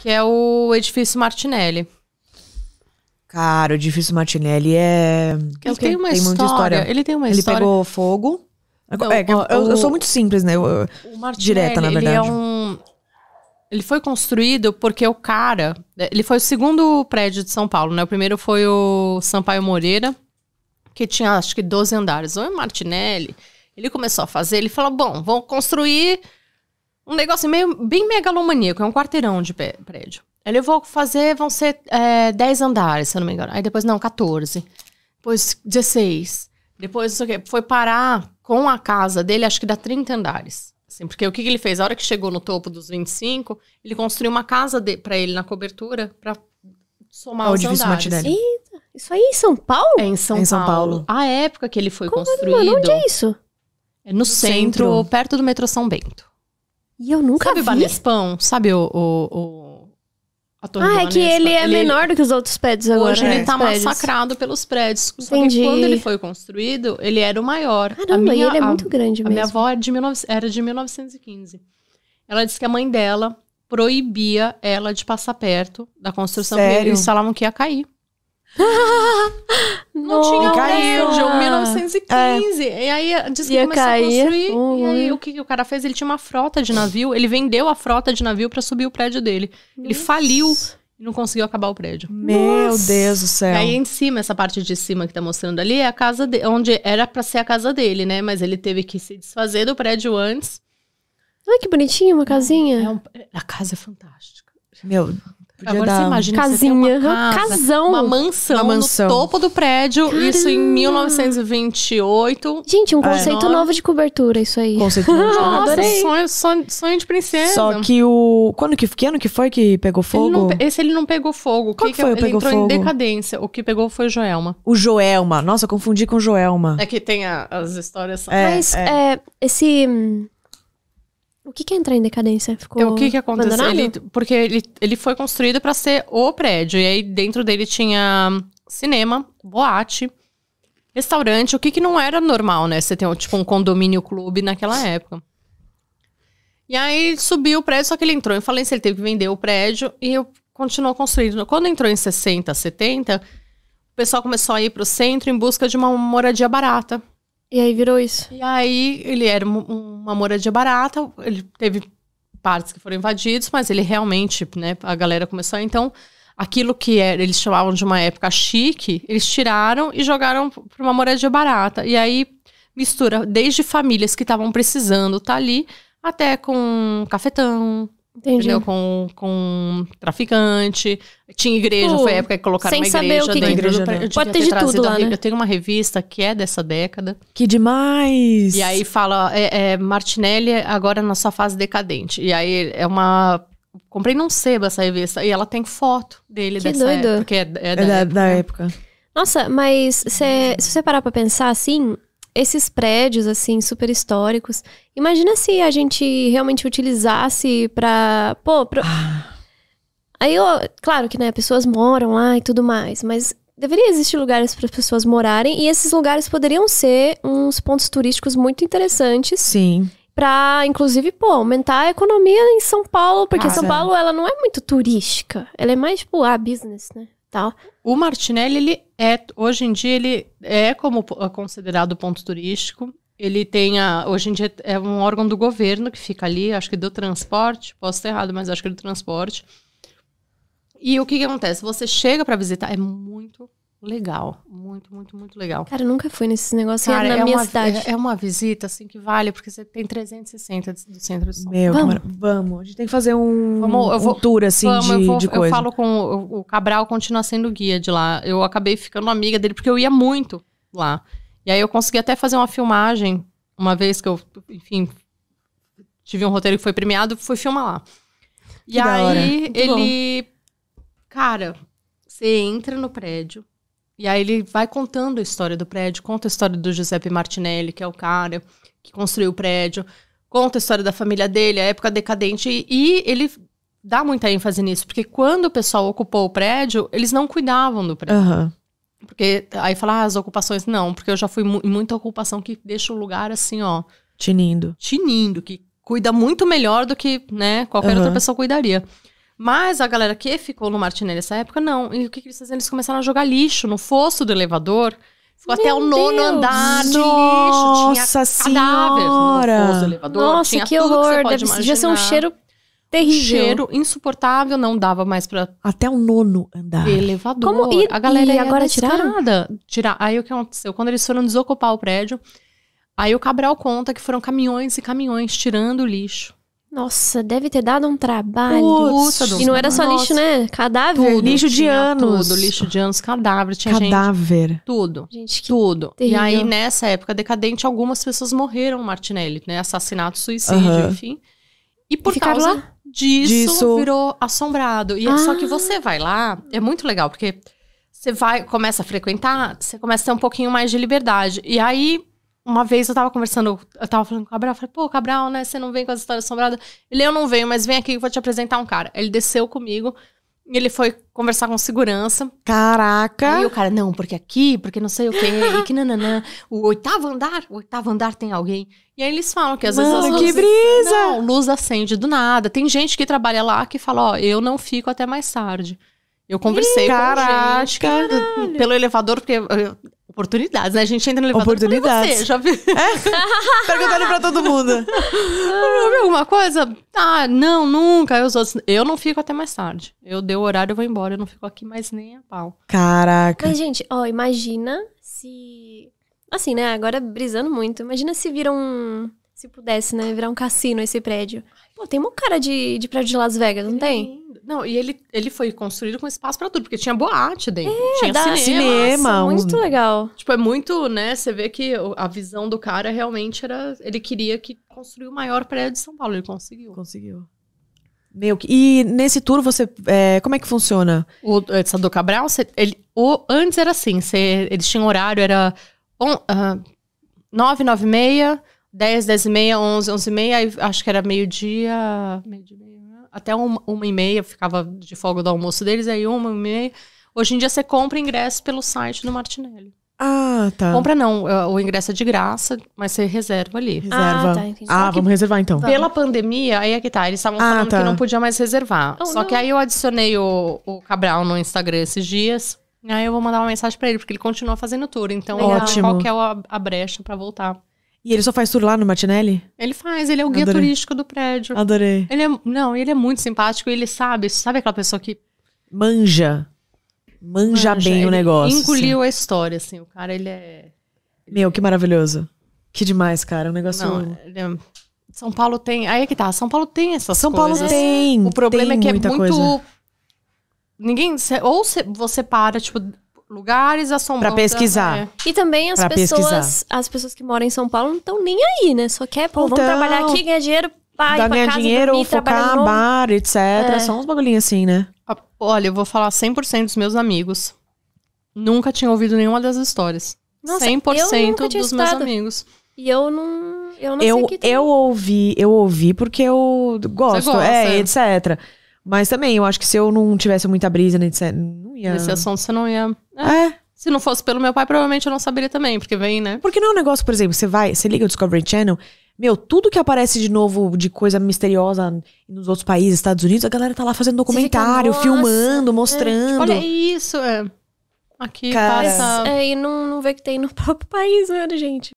que é o Edifício Martinelli. Cara, o Edifício Martinelli é. Ele tem uma tem história. história. Ele tem uma ele história. Ele pegou fogo. Não, é, o, eu, eu, sou muito simples, né? Eu, o Martinelli, direta, na verdade. Ele, é um... ele foi construído porque o cara. Ele foi o segundo prédio de São Paulo, né? O primeiro foi o Sampaio Moreira, que tinha acho que 12 andares. O Martinelli, ele começou a fazer, ele falou: bom, vamos construir um negócio meio, bem megalomaníaco, é um quarteirão de prédio. ele eu vou fazer, vão ser é, eh, 10 andares, se eu não me engano. Aí depois, não, 14. Depois 16. Depois, isso aqui, o Foi parar com a casa dele, acho que dá 30 andares. Assim, porque o que, que, ele fez? A hora que chegou no topo dos 25, ele construiu uma casa para ele na cobertura para somar é os andares. Eita, isso aí é em São Paulo? É em São, é em São Paulo. Paulo. A época que ele foi Como construído... Mano, onde é isso? É no, no centro, centro, perto do metrô São Bento. E eu nunca sabe vi. Sabe o Banespão? Sabe o... o, o... A torre ah, é que ele é ele... menor do que os outros prédios agora. Hoje né? ele tá prédios. massacrado pelos prédios. Entendi. quando ele foi construído, ele era o maior. Caramba, a minha, ele é muito a, grande a mesmo. A minha avó é era de, 19, era de 1915. Ela disse que a mãe dela proibia ela de passar perto da construção, Sério? eles falavam que ia cair não, não tinha caiu. um de 1915. É. E aí ah, diz que Ia começou cair. a construir. Uhum. E aí uhum. o que, que o cara fez? Ele tinha uma frota de navio. Ele vendeu a frota de navio para subir o prédio dele. Nossa. Ele faliu e não conseguiu acabar o prédio. Meu Nossa. Deus do céu. Aí em cima, essa parte de cima que tá mostrando ali, é a casa de, onde era para ser a casa dele, né? Mas ele teve que se desfazer do prédio antes. Olha que bonitinho, uma casinha. É um, a casa é fantástica. Meu Podia Agora você imagina casinha, uma casa, casão, uma mansão, uma mansão no topo do prédio, Caramba. isso em 1928. Gente, um é. conceito é. novo de cobertura isso aí. Conceito novo. Nossa, Sonho, sonho, sonho, de princesa. Só que o quando que, que ano que foi que pegou fogo? Ele não, esse ele não pegou fogo. Qual que, que foi? Que ele entrou fogo? em decadência. O que pegou foi o Joelma. O Joelma. Nossa, confundi com o Joelma. É que tem a, as histórias. É, Mas é. é esse hum, o que, que entra em decadência? Ficou é, o que, que aconteceu? Ele, porque ele, ele foi construído para ser o prédio. E aí dentro dele tinha cinema, boate, restaurante, o que, que não era normal, né? Você tem tipo um condomínio clube naquela época. E aí subiu o prédio, só que ele entrou em falência, ele teve que vender o prédio e continuou construindo. Quando entrou em 60, 70, o pessoal começou a ir para o centro em busca de uma moradia barata. E aí virou isso. E aí ele era uma moradia barata, ele teve partes que foram invadidos, mas ele realmente, né, a galera começou, então aquilo que era, é, eles chamavam de uma época chique, eles tiraram e jogaram para uma moradia barata. E aí mistura desde famílias que estavam precisando estar tá ali até com cafetão, Entendi. Entendeu? Com, com traficante. Tinha igreja, foi a época que colocaram sem uma igreja saber o que dentro. Igreja né? Do... Pode ter, de tudo lá, né? Eu tenho uma revista que é dessa década. Que demais! E aí fala, é, é, Martinelli é agora na sua fase decadente. E aí é uma... Comprei num sebo essa revista. E ela tem foto dele que dessa doido. época. Que é, é, é da, da, época. da né? época. Nossa, mas cê, se você parar pra pensar assim, esses prédios assim super históricos. Imagina se a gente realmente utilizasse para, pô, pro... Ah. Aí, ó, claro que né, pessoas moram lá e tudo mais, mas deveria existir lugares para as pessoas morarem e esses lugares poderiam ser uns pontos turísticos muito interessantes. Sim para inclusive, pô, aumentar a economia em São Paulo, porque ah, São é. Paulo ela não é muito turística, ela é mais tipo a ah, business, né? O Martinelli, ele é, hoje em dia, ele é como é considerado ponto turístico. Ele tem a, hoje em dia é um órgão do governo que fica ali, acho que do transporte, posso estar errado, mas acho que é do transporte. E o que, que acontece? Você chega para visitar, é muito legal. Muito, muito, muito legal. Cara, nunca fui nesse negócio é Cara, na é minha uma, é cidade. É, uma visita, assim, que vale, porque você tem 360 do centro de São Paulo. Meu, vamos. vamos. A gente tem que fazer um, vamos, eu vou, um tour, assim, vamos, de, eu vou, de coisa. Eu falo com... O, o Cabral continua sendo guia de lá. Eu acabei ficando amiga dele, porque eu ia muito lá. E aí eu consegui até fazer uma filmagem, uma vez que eu, enfim, tive um roteiro que foi premiado, fui filmar lá. E aí ele... Bom. Cara, você entra no prédio, e aí ele vai contando a história do prédio, conta a história do Giuseppe Martinelli, que é o cara que construiu o prédio, conta a história da família dele, a época decadente, e, ele dá muita ênfase nisso, porque quando o pessoal ocupou o prédio, eles não cuidavam do prédio. Uhum. Porque aí fala ah, as ocupações, não, porque eu já fui em muita ocupação que deixa o lugar assim, ó. Tinindo. Tinindo, que cuida muito melhor do que, né, qualquer uhum. outra pessoa cuidaria. Mas a galera que ficou no Martinelli nessa época, não. E o que, que eles fizeram? Eles começaram a jogar lixo no fosso do elevador. Ficou Meu até o nono Deus. andar de Nossa lixo. Tinha cadáver senhora. no fosso do elevador. Nossa, tinha que tudo horror. Que você pode Deve, já ser um cheiro terrível. Cheiro insuportável, não dava mais pra. Até o nono andar. Elevador. Como? E, a galera e agora tiraram? Tirar. Aí o que aconteceu? Quando eles foram desocupar o prédio, aí o Cabral conta que foram caminhões e caminhões tirando o lixo. Nossa, deve ter dado um trabalho. Puts, e não era só Nossa. lixo, né? Cadáver. Tudo, lixo de anos. Tudo, lixo de anos, cadáver. Tinha cadáver. Gente, tudo. Gente, que tudo. Terrível. E aí, nessa época decadente, algumas pessoas morreram, Martinelli, né? Assassinato, suicídio, enfim. E por e causa lá? Disso, disso, virou assombrado. E ah. é só que ah. você vai lá, é muito legal, porque você vai, começa a frequentar, você começa a ter um pouquinho mais de liberdade. E aí, uma vez eu tava conversando, eu tava falando com o Cabral, eu falei, pô, Cabral, né, você não vem com as histórias assombradas? Ele, eu não venho, mas vem aqui que eu vou te apresentar um cara. Ele desceu comigo, e ele foi conversar com segurança. Caraca! Aí o cara, não, porque aqui, porque não sei o quê, e que nananã. O oitavo andar, o oitavo andar tem alguém. E aí eles falam que às Mano, vezes as luzes... que brisa! Não, luz acende do nada. Tem gente que trabalha lá que fala, ó, eu não fico até mais tarde. Eu conversei Ih, caraca. com gente. Caralho. Pelo elevador, porque Oportunidades, né? A gente entra no elevador Oportunidades. Você, já vi. É? Perguntando pra todo mundo. ah, alguma coisa? Ah, não, nunca. Eu, sou... eu não fico até mais tarde. Eu dei o horário, eu vou embora. Eu não fico aqui mais nem a pau. Caraca. Mas, gente, ó, imagina se... Assim, né? Agora brisando muito. Imagina se vira um se pudesse, né, virar um cassino esse prédio. Pô, tem uma cara de, de prédio de Las Vegas, não ele é tem? É não, e ele, ele foi construído com espaço para tudo, porque tinha boate dentro, é, tinha dá, cinema. cinema nossa, um... Muito legal. Tipo, é muito, né, você vê que a visão do cara realmente era... Ele queria que construísse o maior prédio de São Paulo, ele conseguiu. Conseguiu. Meu, e nesse tour você. É, como é que funciona? O do é, Cabral, você, ele, o, antes era assim: você, eles tinham horário, era 9, 9 ah, e meia, 10, 10 e meia, 11, 11 e meia, acho que era meio-dia, meio né? até uma, uma e meia, ficava de folga do almoço deles, aí uma e meia. Hoje em dia você compra ingresso pelo site do Martinelli. Ah, tá. Compra não, é, o ingresso é de graça, mas você reserva ali. Ah, reserva. Ah, tá, entendi. ah vamos reservar então. Pela pandemia, aí é que tá, eles estavam ah, falando tá. que não podia mais reservar. Oh, Só não. que aí eu adicionei o, o Cabral no Instagram esses dias. Aí eu vou mandar uma mensagem para ele, porque ele continua fazendo tour. Então, Ótimo. qual que é a, a brecha para voltar? E ele só faz tour lá no Martinelli? Ele faz, ele é o guia Adorei. turístico do prédio. Adorei. Ele é, não, ele é muito simpático, ele sabe, sabe aquela pessoa que manja manja, manja bem o negócio. Engoliu assim. a história assim, o cara ele é Meu, é que maravilhoso. Que demais, cara, um negócio não, é... São Paulo tem, aí é que tá, São Paulo tem essas São coisas. Paulo tem. O problema tem é que é muito coisa. ninguém ou você para tipo lugares assombrados. Pra pesquisar. É. E também as pra pessoas, pesquisar. as pessoas que moram em São Paulo não estão nem aí, né? Só quer, pô, então, vamos trabalhar aqui, ganhar dinheiro, pá, ganhar casa, dinheiro, dormir, focar, no... bar, etc. É. São uns bagulhinhos assim, né? Ah, olha, eu vou falar 100% dos meus amigos. Nunca tinha ouvido nenhuma das histórias. Nossa, 100% dos estado. meus amigos. E eu não, eu não eu, Eu ouvi, eu ouvi porque eu gosto, é, etc. Mas também, eu acho que se eu não tivesse muita brisa, etc, ia. Nesse assunto você não ia. É. é. Se não fosse pelo meu pai, provavelmente eu não saberia também, porque vem, né? Porque não é um negócio, por exemplo, você vai, você liga o Discovery Channel, meu, tudo que aparece de novo de coisa misteriosa nos outros países, Estados Unidos, a galera tá lá fazendo documentário, fica, filmando, é, mostrando. É, tipo, olha isso, é. Aqui Cara. passa. É, e não, não vê que tem no próprio país, né, gente?